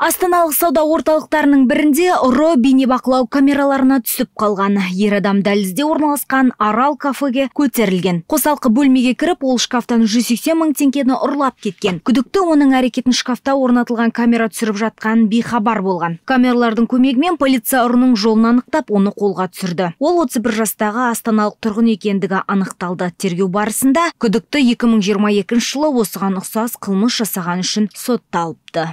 астаналық сауда орталықтарының бірінде ұры бейнебақылау камераларына түсіп қалған ер адам дәлізде орналасқан арал кафеге көтерілген қосалқы бөлмеге кіріп ол шкафтан 180 мың теңгені ұрлап кеткен күдікті оның әрекетін шкафта орнатылған камера түсіріп жатқан бейхабар болған камералардың көмегімен полиция ұрының жолын анықтап оны қолға түсірді ол 31 жастағы астаналық тұрғын екендігі анықталды тергеу барысында күдікті 2022 жылы осыған ұқсас қылмыс жасаған үшін сотталыпты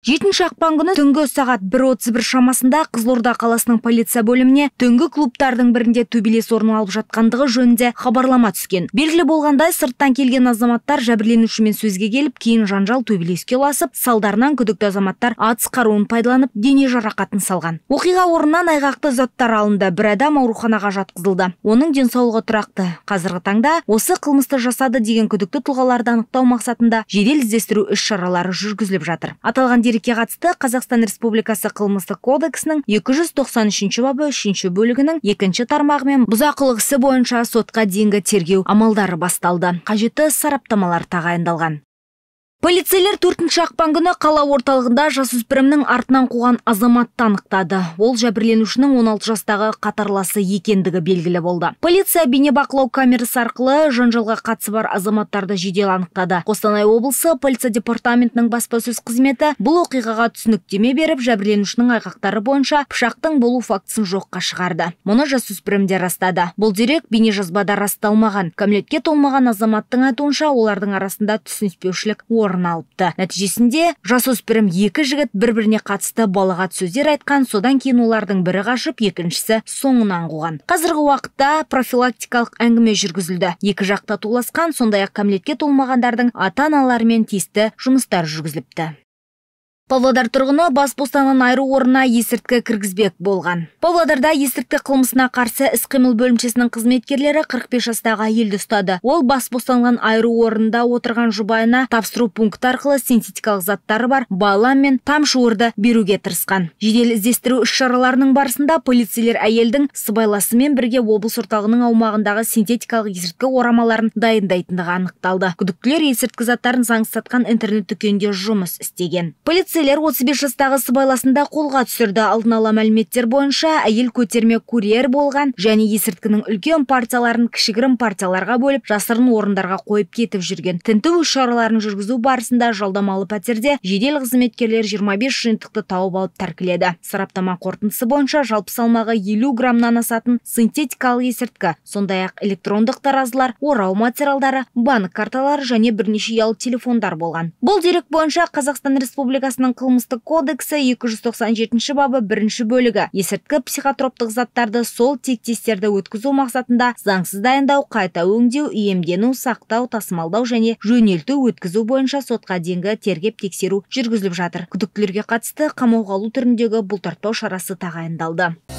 жетінші ақпан күні түнгі сағат бір отыз бір шамасында қызылорда қаласының полиция бөліміне түнгі клубтардың бірінде төбелес орын алып жатқандығы жөнінде хабарлама түскен белгілі болғандай сырттан келген азаматтар жәбірленушімен сөзге келіп кейін жанжал төбелеске ұласып салдарынан күдікті азаматтар атыс қаруын пайдаланып дене жарақатын салған оқиға орнынан айғақты заттар алынды бір адам ауруханаға жатқызылды оның денсаулығы тұрақты қазіргі таңда осы қылмысты жасады деген күдікті тұлғаларды анықтау мақсатында жедел іздестіру іс шаралары жүргізіліп жатыр аталған дерекке қатысты қазақстан республикасы қылмыстық кодексінің 293 бабы үшінші бөлігінің екінші тармағымен бұзақылық ісі бойынша сотқа дейінгі тергеу амалдары басталды қажетті сараптамалар тағайындалған полицейлер төртінші ақпан күні қала орталығында жасөспірімнің артынан қуған азаматты анықтады ол жәбірленушінің 16 жастағы қатарласы екендігі белгілі болды полиция бейнебақылау камерасы арқылы жанжалға қатысы бар азаматтарды жедел анықтады қостанай облысы полиция департаментінің баспасөз қызметі бұл оқиғаға түсініктеме беріп жәбірленушінің айғақтары бойынша пышақтың болу фактісін жоққа шығарды мұны жасөспірімдер растады бұл дерек бейнежазбада расталмаған кәмелетке толмаған азаматтың айтуынша олардың арасында түсініспеушілік орын орын алыпты нәтижесінде жасөспірім екі жігіт бір біріне қатысты балағат сөздер айтқан содан кейін олардың бірі қашып екіншісі соңынан қуған қазіргі уақытта профилактикалық әңгіме жүргізілді екі жақта татуласқан сондай ақ кәмелетке толмағандардың ата аналарымен тиісті жұмыстар жүргізіліпті павлодар тұрғыны бас бостандығынан айыру орнына есірткі кіргізбек болған павлодарда есірткі қылмысына қарсы іс қимыл бөлімшесінің қызметкерлері 45 жастағы әйелді ұстады ол бас бостандығынан айыру орнында отырған жұбайына тапсыру пункті арқылы синтетикалық заттары бар бала мен тамшуырды беруге тырысқан жедел іздестіру іс шараларының барысында полицейлер әйелдің сыбайласымен бірге облыс орталығының аумағындағы синтетикалық есірткі орамаларын дайындайтындығы анықталды күдіктілер есірткі заттарын заңсыз интернет дүкенде жұмыс істеген полиция полицейлер 35 жастағы сыбайласында қолға түсірді алдын ала мәліметтер бойынша әйел көтерме курьер болған және есірткінің үлкен партияларын кішігірім партияларға бөліп жасырын орындарға қойып кетіп жүрген тінту шараларын жүргізу барысында жалдамалы пәтерде жедел қызметкерлер 25 жиынтықты тауып алып тәркіледі сараптама қорытындысы бойынша жалпы салмағы 50 граммнан асатын синтетикалық есірткі сондай ақ электрондық таразылар орау материалдары банк карталары және бірнеше ұялы телефондар болған бұл дерек бойынша қазақстан республикасының қазақстанның қылмыстық кодексі 297 бабы бірінші бөлігі есірткі психотроптық заттарды сол тектестерді өткізу мақсатында заңсыз дайындау қайта өңдеу иемдену сақтау тасымалдау және жөнелту өткізу бойынша сотқа дейінгі тергеп тексеру жүргізіліп жатыр күдіктілерге қатысты қамауға алу түріндегі бұлтартпау шарасы тағайындалды